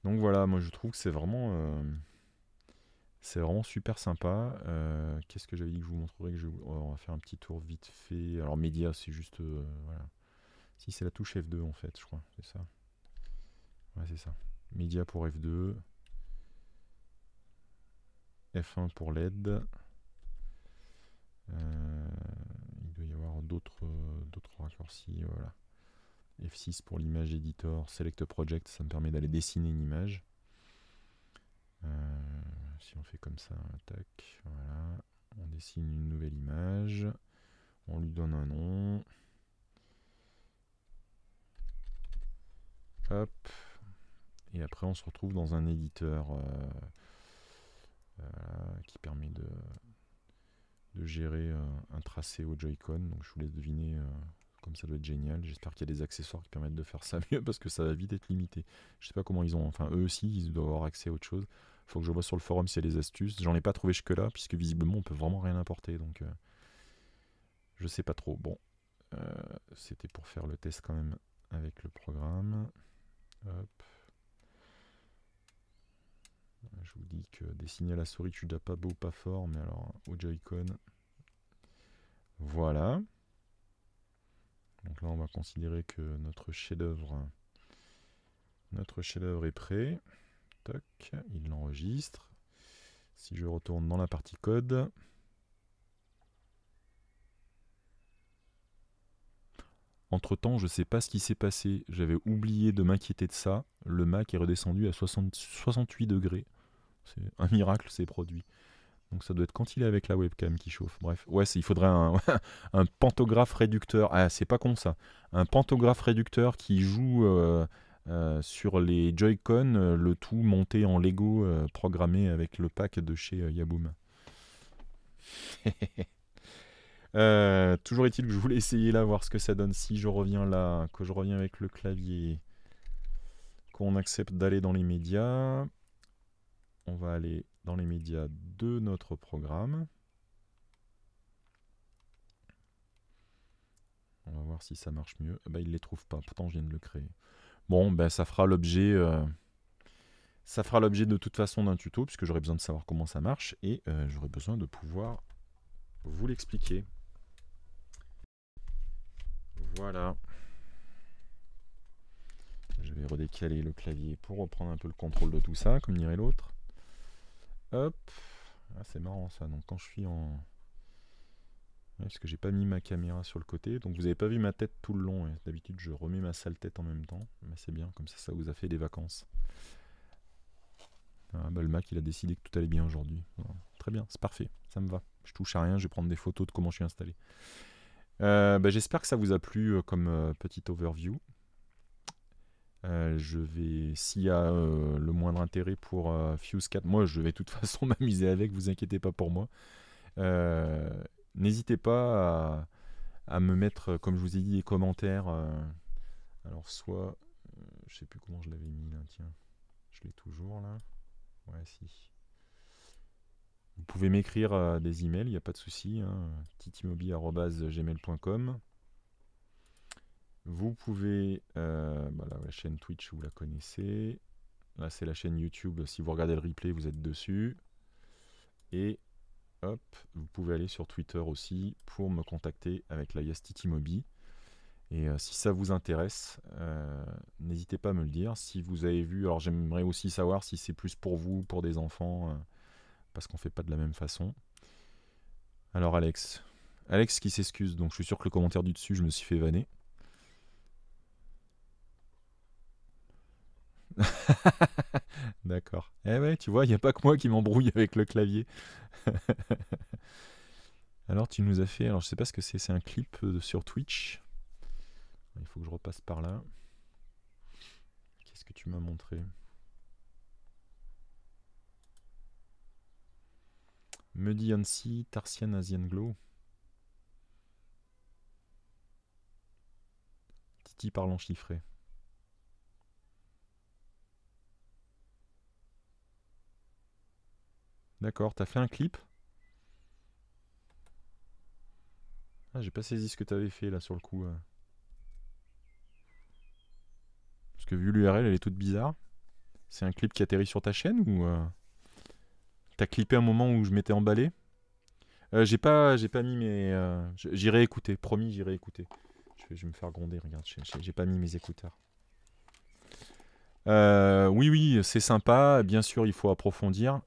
Speaker 1: Donc voilà, moi je trouve que c'est vraiment... Euh, c'est vraiment super sympa. Euh, qu'est-ce que j'avais dit que je vous montrerai que je... On va faire un petit tour vite fait. Alors, média, c'est juste. Euh, si, c'est la touche F2 en fait, je crois. C'est ça. Ouais, c'est ça. Média pour F2. F1 pour LED. Euh, il doit y avoir d'autres raccourcis. Voilà. F6 pour l'image editor. Select Project, ça me permet d'aller dessiner une image. Euh, si on fait comme ça, voilà, on dessine une nouvelle image, on lui donne un nom. Et après, on se retrouve dans un éditeur euh, euh, qui permet de, gérer euh, un tracé au Joy-Con. Donc, je vous laisse deviner comme ça doit être génial. J'espère qu'il y a des accessoires qui permettent de faire ça (laughs) mieux parce que ça va vite être limité. Je sais pas comment ils ont. Enfin, eux aussi, ils doivent avoir accès à autre chose. Faut que je vois sur le forum s'il y a des astuces. J'en ai pas trouvé jusque-là, puisque visiblement on peut vraiment rien importer. Donc euh, je sais pas trop. Bon, euh, c'était pour faire le test quand même avec le programme. Je vous dis que dessiner à la souris, tu l'as pas beau, pas fort, mais alors au Joy-Con. Voilà. Donc là, on va considérer que notre chef-d'œuvre notre chef-d'œuvre est prêt il l'enregistre. Si je retourne dans la partie code, Entre-temps, je ne sais pas ce qui s'est passé. J'avais oublié de m'inquiéter de ça. Le Mac est redescendu à 68 degrés. C'est un miracle, c'est produit. Donc ça doit être quand il est avec la webcam qui chauffe. Bref, ouais, il faudrait (laughs) un, pantographe réducteur. Ah, c'est pas con ça. Un pantographe réducteur qui joue euh, euh, sur les Joy-Con, euh, le tout monté en Lego euh, programmé avec le pack de chez Yaboom. (laughs) toujours est-il que je voulais essayer là, voir ce que ça donne si je reviens là, que je reviens avec le clavier, qu'on accepte d'aller dans les médias. On va aller dans les médias de notre programme. On va voir si ça marche mieux. Ah bah, il ne les trouve pas, pourtant je viens de le créer. Bon, ben, ça fera l'objet. Euh, ça fera l'objet de toute façon d'un tuto, puisque j'aurai besoin de savoir comment ça marche, et j'aurais euh, j'aurai besoin de pouvoir vous l'expliquer. Voilà. Je vais redécaler le clavier pour reprendre un peu le contrôle de tout ça, comme dirait l'autre. Hop. Ah, c'est marrant ça. Donc quand je suis en, parce que j'ai pas mis ma caméra sur le côté, donc vous n'avez pas vu ma tête tout le long. Hein. D'habitude, je remets ma sale tête en même temps, mais c'est bien, comme ça, ça vous a fait des vacances. Ah, bah, le Mac, il a décidé que tout allait bien aujourd'hui. Très bien, c'est parfait, ça me va. Je touche à rien, je vais prendre des photos de comment je suis installé. Euh, bah, j'espère que ça vous a plu euh, comme euh, petite overview. je vais, s'il y a le moindre intérêt pour Fuse 4, moi je vais de toute (laughs) façon m'amuser avec, vous inquiétez pas pour moi. N'hésitez pas à, me mettre, euh, comme je vous ai dit, des commentaires. Euh, alors, soit. Euh, je ne sais plus comment je l'avais mis là, tiens. Je l'ai toujours là. Ouais, si. Vous pouvez m'écrire des emails, il n'y a pas de souci. Hein, titimobi.gmail.com. Vous pouvez. Bah, la chaîne Twitch, vous la connaissez. Là, c'est la chaîne YouTube. Si vous regardez le replay, vous êtes dessus. Et vous pouvez aller sur Twitter aussi pour me contacter avec la Yastiti Et euh, si ça vous intéresse, euh, n'hésitez pas à me le dire. Si vous avez vu, alors j'aimerais aussi savoir si c'est plus pour vous, pour des enfants, euh, parce qu'on fait pas de la même façon. Alors Alex, Alex qui s'excuse, donc je suis sûr que le commentaire du dessus, je me suis fait vanner. (laughs) D'accord. Eh ouais, tu vois, il n'y a pas que moi qui m'embrouille avec le clavier. (laughs) alors, tu nous as fait. Alors, je sais pas ce que c'est. C'est un clip euh, sur Twitch. Il faut que je repasse par là. Qu'est-ce que tu m'as montré Muddy Ansi, Tarsian Asian Glow. Titi parlant chiffré. D'accord, t'as fait un clip Ah, j'ai pas saisi ce que tu avais fait là sur le coup. Euh. Parce que vu l'URL, elle est toute bizarre. C'est un clip qui atterrit sur ta chaîne ou tu euh, t'as clippé un moment où je m'étais emballé euh, J'ai pas, j'ai pas mis mes. Euh, j'irai écouter, promis, j'irai écouter. Je vais, je vais, me faire gronder. Regarde, j'ai pas mis mes écouteurs. oui, oui, c'est sympa. Bien sûr, il faut approfondir.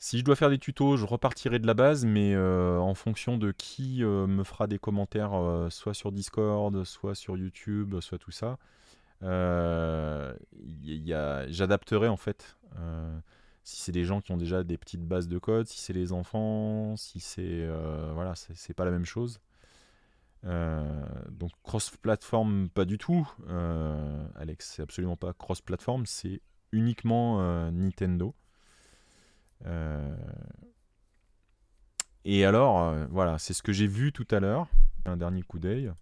Speaker 1: Si je dois faire des tutos, je repartirai de la base, mais euh, en fonction de qui euh, me fera des commentaires, euh, soit sur Discord, soit sur YouTube, soit tout ça, j'adapterai en fait. si c'est des gens qui ont déjà des petites bases de code, si c'est les enfants, si c'est... voilà, c'est pas la même chose. donc cross-platform, pas du tout. Alex, c'est absolument pas cross-platform, c'est uniquement Nintendo. Euh, et alors, euh, voilà, c'est ce que j'ai vu tout à l'heure, un dernier coup d'œil.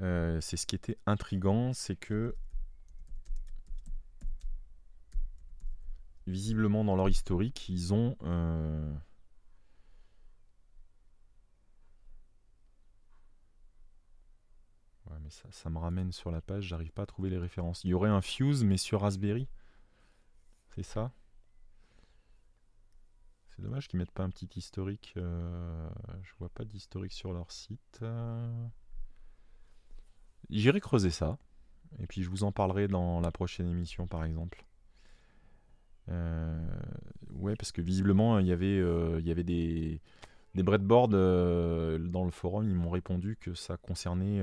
Speaker 1: Euh, c'est ce qui était intrigant, c'est que visiblement dans leur historique, ils ont mais ça, me ramène sur la page, j'arrive pas à trouver les références. Il y aurait un fuse mais sur Raspberry. C'est ça c'est dommage qu'ils mettent pas un petit historique. Euh, je vois pas d'historique sur leur site. J'irai creuser ça. Et puis je vous en parlerai dans la prochaine émission, par exemple. Euh, ouais, parce que visiblement, il y avait, euh, il y avait des, des breadboards dans le forum. Ils m'ont répondu que ça concernait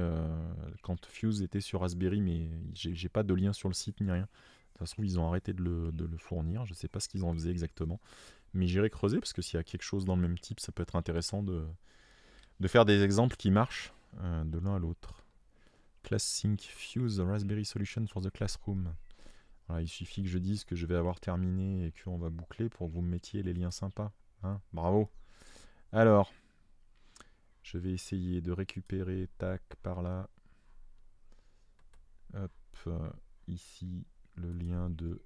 Speaker 1: quand Fuse était sur Raspberry, mais j'ai pas de lien sur le site ni rien. De toute façon, ils ont arrêté de le, de le fournir. Je sais pas ce qu'ils en faisaient exactement. Mais j'irai creuser parce que s'il y a quelque chose dans le même type, ça peut être intéressant de, de faire des exemples qui marchent euh, de l'un à l'autre. Class Sync Fuse Raspberry Solution for the Classroom. il suffit que je dise que je vais avoir terminé et qu'on va boucler pour que vous mettiez les liens sympas. Hein. Bravo. Alors, je vais essayer de récupérer, tac, par là. Hop, euh, ici, le lien de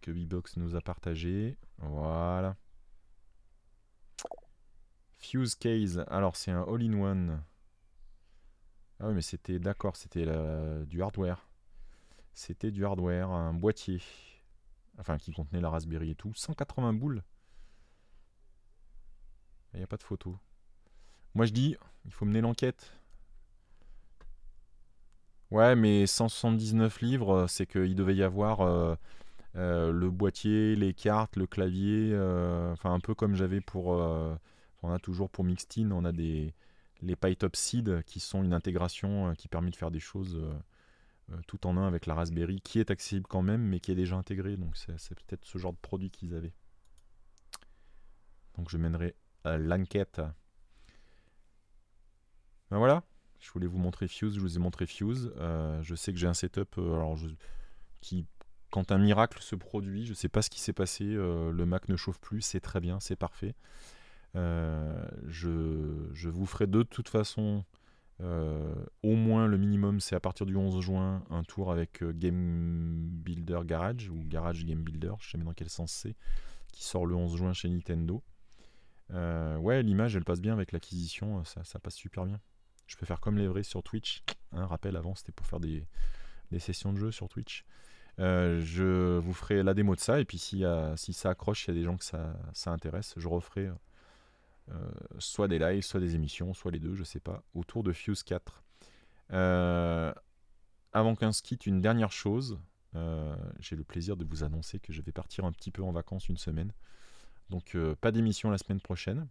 Speaker 1: que Bbox nous a partagé. Voilà. Fuse Case. Alors, c'est un all-in-one. Ah oui, mais c'était... D'accord, c'était du hardware. C'était du hardware, un boîtier. Enfin, qui contenait la Raspberry et tout. 180 boules. Il n'y a pas de photo. Moi, je dis, il faut mener l'enquête. Ouais, mais 179 livres, c'est qu'il devait y avoir... Euh, euh, le boîtier, les cartes, le clavier, euh, enfin un peu comme j'avais pour... Euh, on a toujours pour Mixtine, on a des, les PyTop Seed qui sont une intégration qui permet de faire des choses tout en un avec la Raspberry qui est accessible quand même mais qui est déjà intégrée. Donc c'est peut-être ce genre de produit qu'ils avaient. Donc je mènerai l'enquête. Ben voilà, je voulais vous montrer Fuse, je vous ai montré Fuse. je sais que j'ai un setup alors qui quand un miracle se produit, je ne sais pas ce qui s'est passé, euh, le Mac ne chauffe plus, c'est très bien, c'est parfait. Euh, je, vous ferai de toute façon, euh, au moins le minimum, c'est à partir du 11 juin, un tour avec Game Builder Garage, ou Garage Game Builder, je ne sais même dans quel sens c'est, qui sort le 11 juin chez Nintendo. ouais, l'image, elle passe bien avec l'acquisition, ça, passe super bien. Je peux faire comme les vrais sur Twitch. Un rappel, avant, c'était pour faire des, des sessions de jeu sur Twitch. Euh, je vous ferai la démo de ça, et puis si, si ça accroche, s'il y a des gens que ça, intéresse, je referai euh, soit des lives, soit des émissions, soit les deux, je sais pas, autour de Fuse 4. Euh, avant qu'un se une dernière chose. J'ai le plaisir de vous annoncer que je vais partir un petit peu en vacances une semaine. Donc pas d'émission la semaine prochaine.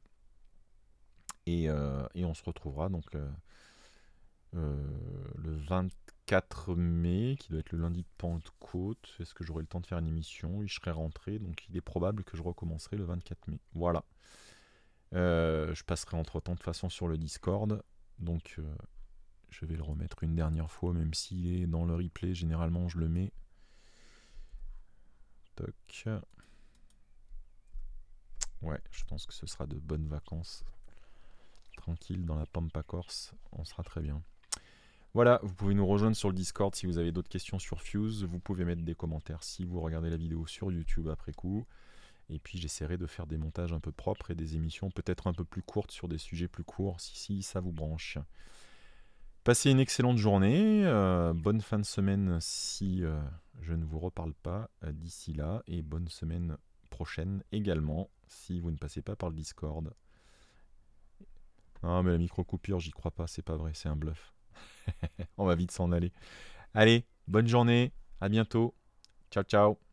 Speaker 1: Et, on se retrouvera donc le 20 4 mai, qui doit être le lundi de Pentecôte. Est-ce que j'aurai le temps de faire une émission il je serai rentré, donc il est probable que je recommencerai le 24 mai. Voilà. Euh, je passerai entre-temps de façon sur le Discord. Donc euh, je vais le remettre une dernière fois, même s'il est dans le replay. Généralement, je le mets. Toc. Ouais, je pense que ce sera de bonnes vacances. Tranquille, dans la Pampa Corse, on sera très bien. Voilà, vous pouvez nous rejoindre sur le Discord si vous avez d'autres questions sur Fuse. Vous pouvez mettre des commentaires si vous regardez la vidéo sur YouTube après coup. Et puis j'essaierai de faire des montages un peu propres et des émissions peut-être un peu plus courtes sur des sujets plus courts si, ça vous branche. Passez une excellente journée, euh, bonne fin de semaine si euh, je ne vous reparle pas euh, d'ici là, et bonne semaine prochaine également si vous ne passez pas par le Discord. Ah mais la micro-coupure, j'y crois pas, c'est pas vrai, c'est un bluff. (laughs) On va vite s'en aller. Allez, bonne journée, à bientôt. Ciao, ciao.